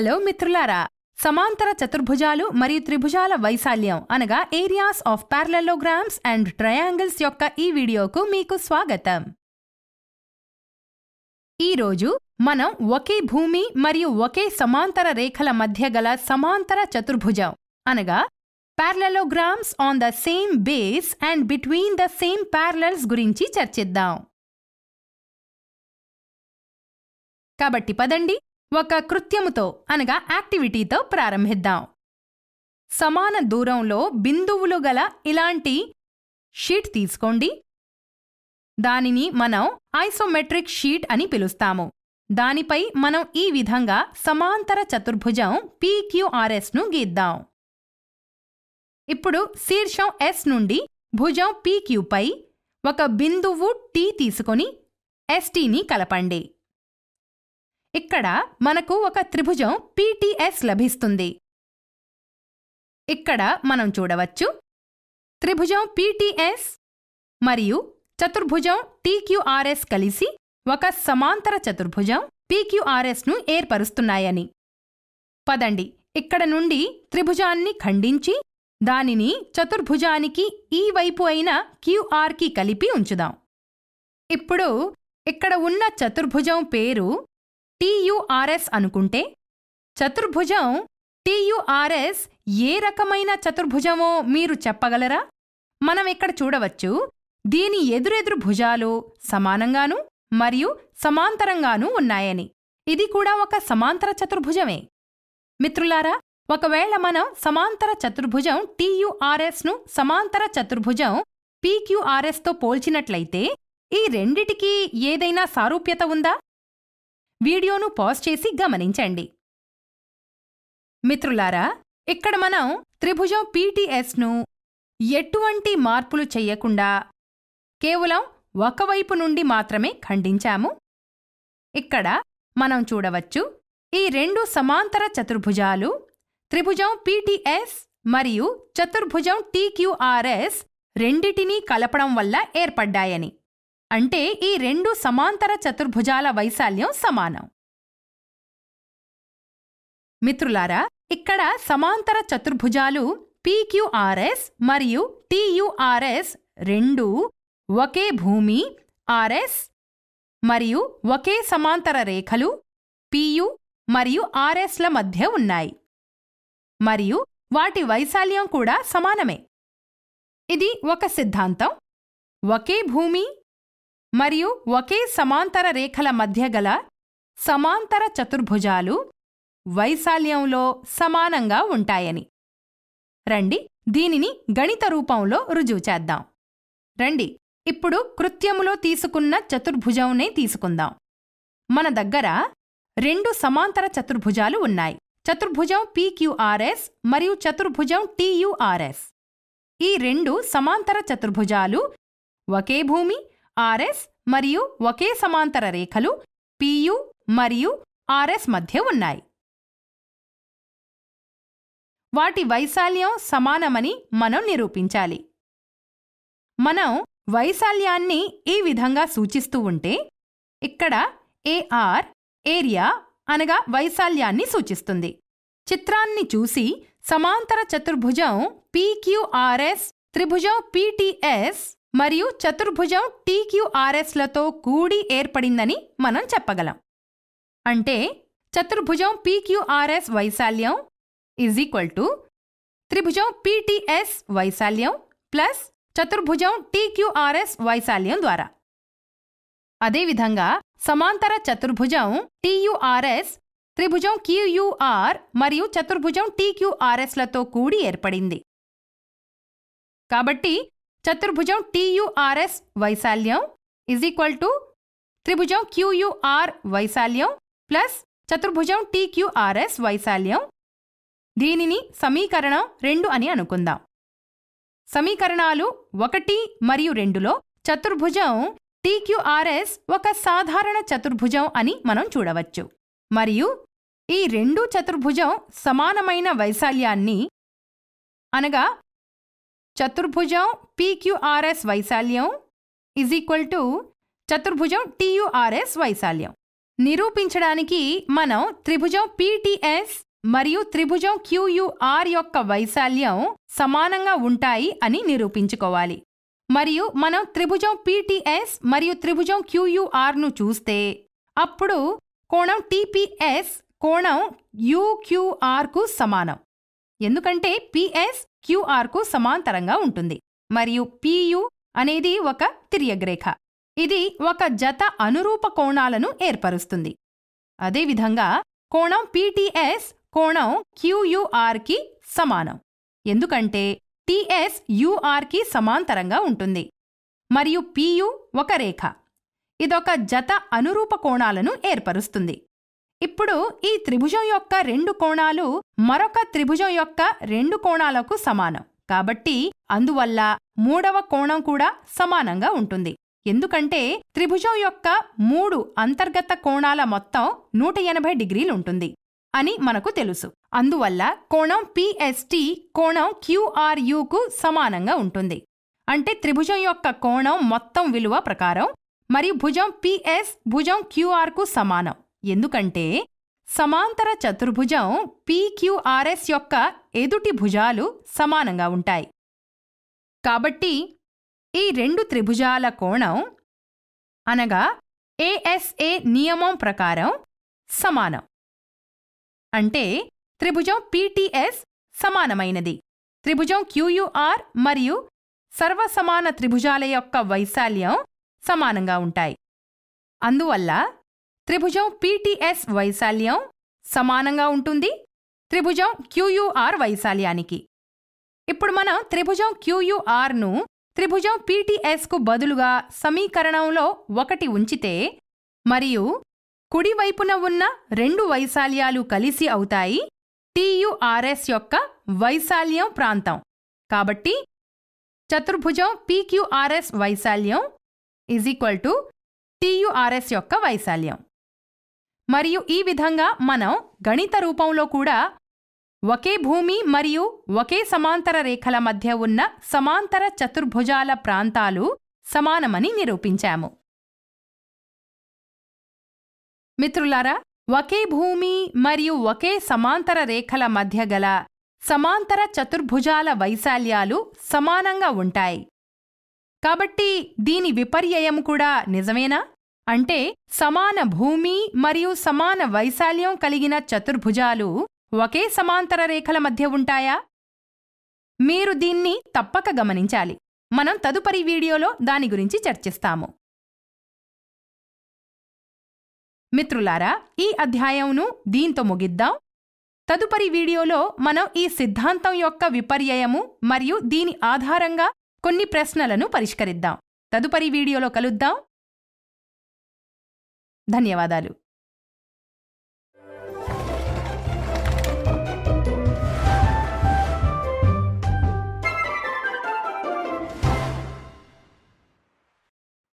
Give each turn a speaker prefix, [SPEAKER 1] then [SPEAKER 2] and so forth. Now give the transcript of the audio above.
[SPEAKER 1] hello మిత్రులారా సమాంతర చతుర్భుజాలు మరియు త్రిభుజాల వైశాల్యం అనగా areas of parallelograms and triangles యొక్క ఈ వీడియోకు మీకు స్వాగతం ఈరోజు మనం ఒకే భూమి మరియు ఒకే సమాంతర రేఖల మధ్య గల సమాంతర చతుర్భుజం అనగా parallelograms on the same base and between the same parallels గురించి చర్చిద్దాం కాబట్టి పదండి ఒక కృత్యముతో అనగా యాక్టివిటీతో ప్రారంభిద్దాం సమాన దూరంలో బిందువులు గల ఇలాంటి షీట్ తీసుకోండి దానిని మనం ఐసోమెట్రిక్ షీట్ అని పిలుస్తాము దానిపై మనం ఈ విధంగా సమాంతర చతుర్భుజం పీక్యూఆర్ఎస్ను గీద్దాం ఇప్పుడు శీర్షం ఎస్ నుండి భుజం పీక్యూపై ఒక బిందువు టీ తీసుకొని ఎస్టీని కలపండి ఇక్కడ మనకు ఒక త్రిభుజం పీటీఎస్ లభిస్తుంది ఇక్కడ మనం చూడవచ్చు త్రిభుజం పీటీఎస్ మరియు చతుర్భుజం టీక్యూఆర్ఎస్ కలిసి ఒక సమాంతర చతుర్భుజం పీక్యూఆర్ఎస్ను ఏర్పరుస్తున్నాయని పదండి ఇక్కడ నుండి త్రిభుజాన్ని ఖండించి దానిని చతుర్భుజానికి ఈ వైపు అయిన క్యూఆర్కి కలిపి ఉంచుదాం ఇప్పుడు ఇక్కడ ఉన్న చతుర్భుజం పేరు టీయుఆర్ఎస్ అనుకుంటే చతుర్భుజం టీయుఆర్ఎస్ ఏ రకమైన చతుర్భుజమో మీరు చెప్పగలరా మనం ఇక్కడ చూడవచ్చు దీని ఎదురెదురు భుజాలు సమానంగాను మరియు సమాంతరంగానూ ఉన్నాయని ఇది కూడా ఒక సమాంతర చతుర్భుజమే మిత్రులారా ఒకవేళ మనం సమాంతర చతుర్భుజం ను సమాంతర చతుర్భుజం పీక్యూఆర్ఎస్తో పోల్చినట్లయితే ఈ రెండిటికీ ఏదైనా సారూప్యత ఉందా వీడియోను పాజ్ చేసి గమనించండి మిత్రులారా ఇక్కడ మనం త్రిభుజం పీటీఎస్ను ఎటువంటి మార్పులు చెయ్యకుండా కేవలం ఒకవైపు నుండి మాత్రమే ఖండించాము ఇక్కడ మనం చూడవచ్చు ఈ రెండు సమాంతర చతుర్భుజాలు త్రిభుజం పీటీఎస్ మరియు చతుర్భుజం టీక్యూఆర్ఎస్ రెండిటినీ కలపడం వల్ల ఏర్పడ్డాయని అంటే ఈ రెండు సమాంతర చతుర్భుజాల వైశాల్యం సమానం మిత్రులారా ఇక్కడ సమాంతర చతుర్భుజాలు పిక్యూఆర్ఎస్ మరియు టీయూఆర్ఎస్ రెండూ ఒకే భూమి ఆర్ఎస్ మరియు ఒకే సమాంతర రేఖలు పియు మరియు ఆర్ఎస్ల మధ్య ఉన్నాయి మరియు వాటి వైశాల్యం కూడా సమానమే ఇది ఒక సిద్ధాంతం ఒకే భూమి మరియు ఒకే సమాంతర రేఖల మధ్య గల సమాంతర చతుర్భుజాలు వైశాల్యంలో సమానంగా ఉంటాయని రండి దీనిని గణిత రూపంలో రుజువు చేద్దాం రండి ఇప్పుడు కృత్యములో తీసుకున్న చతుర్భుజంనే తీసుకుందాం మన దగ్గర రెండు సమాంతర చతుర్భుజాలు ఉన్నాయి చతుర్భుజం పీక్యూఆర్ఎస్ మరియు చతుర్భుజం టీయూఆర్ఎస్ ఈ రెండు సమాంతర చతుర్భుజాలు ఒకే భూమి ఆర్ఎస్ మరియు ఒకే సమాంతర రేఖలు పియు మరియు ఆర్ఎస్ మధ్య ఉన్నాయి వాటి వైశాల్యం సమానమని మనం నిరూపించాలి మనం వైశాల్యాన్ని ఈ విధంగా సూచిస్తూ ఉంటే ఇక్కడ ఏఆర్ ఏరియా అనగా వైశాల్యాన్ని సూచిస్తుంది చిత్రాన్ని చూసి సమాంతర చతుర్భుజం పీక్యూఆర్ఎస్ త్రిభుజం పీటీఎస్ మరియు చతుర్భుజం టీక్యూఆర్ఎస్లతో కూడి ఏర్పడిందని మనం చెప్పగలం అంటే చతుర్భుజం పీక్యూఆర్ఎస్ వైశాల్యం ఈజ్ ఈక్వల్ టు త్రిభుజం పీటీఎస్ వైశాల్యం ప్లస్ చతుర్భుజం టీక్యూఆర్ఎస్ వైశాల్యం ద్వారా అదేవిధంగా సమాంతర చతుర్భుజం టీయూఆర్ఎస్ త్రిభుజం క్యూయూఆర్ మరియు చతుర్భుజం టీక్యూఆర్ఎస్లతో కూడి ఏర్పడింది కాబట్టి చతుర్భుజం టీయుఆర్ఎస్ వైశాల్యం ఇజ్ ఈక్వల్ టు త్రిభుజం క్యూయుఆర్ వైశాల్యం ప్లస్ చతుర్భుజం టీక్యూఆర్ఎస్ వైశాల్యం దీనిని సమీకరణం రెండు అని అనుకుందాం సమీకరణాలు ఒకటి మరియు రెండులో చతుర్భుజం టీక్యూఆర్ఎస్ ఒక సాధారణ చతుర్భుజం అని మనం చూడవచ్చు మరియు ఈ రెండు చతుర్భుజం సమానమైన వైశాల్యాన్ని అనగా చతుర్భుజం పీక్యూఆర్ఎస్ వైశాల్యం ఇజ్ ఈక్వల్ టు చతుర్భుజం టీయూఆర్ఎస్ వైశాల్యం నిరూపించడానికి మనం త్రిభుజం పీటీఎస్ మరియు త్రిభుజం క్యూయుఆర్ యొక్క వైశాల్యం సమానంగా ఉంటాయి అని నిరూపించుకోవాలి మరియు మనం త్రిభుజం పీటీఎస్ మరియు త్రిభుజం ను చూస్తే అప్పుడు కోణం టీపీఎస్ కోణం యూక్యూఆర్కు సమానం ఎందుకంటే పిఎస్ క్యూఆర్కు సమాంతరంగా ఉంటుంది మరియు పియు అనేది ఒక తిర్యగ్రేఖ ఇది ఒక జత అనురూప కోణాలను ఏర్పరుస్తుంది అదేవిధంగా కోణం పిటిఎస్ కోణం క్యూయుఆర్కి సమానం ఎందుకంటే టిఎస్ యుఆర్కి సమాంతరంగా ఉంటుంది మరియు పియు ఒక రేఖ ఇదొక జత అనురూప కోణాలను ఏర్పరుస్తుంది ఇప్పుడు ఈ త్రిభుజం యొక్క రెండు కోణాలు మరొక త్రిభుజం యొక్క రెండు కోణాలకు సమానం కాబట్టి అందువల్ల మూడవ కోణం కూడా సమానంగా ఉంటుంది ఎందుకంటే త్రిభుజం యొక్క మూడు అంతర్గత కోణాల మొత్తం నూట ఎనభై డిగ్రీలుంటుంది అని మనకు తెలుసు అందువల్ల కోణం పిఎస్టి కోణం క్యూఆర్యుకు సమానంగా ఉంటుంది అంటే త్రిభుజం యొక్క కోణం మొత్తం విలువ ప్రకారం మరియు భుజం పిఎస్ భుజం క్యూఆర్కు సమానం ఎందుకంటే సమాంతర చతుర్భుజం పీక్యూఆర్ఎస్ యొక్క ఎదుటి భుజాలు సమానంగా ఉంటాయి కాబట్టి ఈ రెండు త్రిభుజాల కోణం అనగా ఏఎస్ఏ నియమం ప్రకారం సమానం అంటే త్రిభుజం పీటీఎస్ సమానమైనది త్రిభుజం క్యూయుఆర్ మరియు సర్వసమాన త్రిభుజాల యొక్క వైశాల్యం సమానంగా ఉంటాయి అందువల్ల త్రిభుజం పీటీఎస్ వైశాల్యం సమానంగా ఉంటుంది త్రిభుజం క్యూయూఆర్ వైశాల్యానికి ఇప్పుడు మనం త్రిభుజం క్యూయూఆర్ను త్రిభుజం పీటీఎస్కు బదులుగా సమీకరణంలో ఒకటి ఉంచితే మరియు కుడివైపున ఉన్న రెండు వైశాల్యాలు కలిసి అవుతాయి టీయుఆర్ఎస్ యొక్క వైశాల్యం ప్రాంతం కాబట్టి చతుర్భుజం పీక్యూఆర్ఎస్ వైశాల్యం ఈజ్ ఈక్వల్ టు టీయుఆర్ఎస్ యొక్క వైశాల్యం మరియు ఈ విధంగా మనం గణిత రూపంలో కూడా ఒకే భూమి మరియు ఒకే సమాంతర రేఖల మధ్య ఉన్న సమాంతర చతుర్భుజాల ప్రాంతాలు సమానమని నిరూపించాము మిత్రులారా ఒకే భూమి మరియు ఒకే సమాంతర రేఖల మధ్య గల సమాంతర చతుర్భుజాల వైశాల్యాలు సమానంగా ఉంటాయి కాబట్టి దీని విపర్యయం కూడా నిజమేనా అంటే సమాన భూమి మరియు సమాన వైశాల్యం కలిగిన చతుర్భుజాలు ఒకే సమాంతర రేఖల మధ్య ఉంటాయా మీరు దీన్ని తప్పక గమనించాలి మనం తదుపరి వీడియోలో దాని గురించి చర్చిస్తాము మిత్రులారా ఈ అధ్యాయంను దీంతో ముగిద్దాం తదుపరి వీడియోలో మనం ఈ సిద్ధాంతం యొక్క విపర్యయము మరియు దీని ఆధారంగా కొన్ని ప్రశ్నలను పరిష్కరిద్దాం తదుపరి వీడియోలో కలుద్దాం ధన్యవాదాలు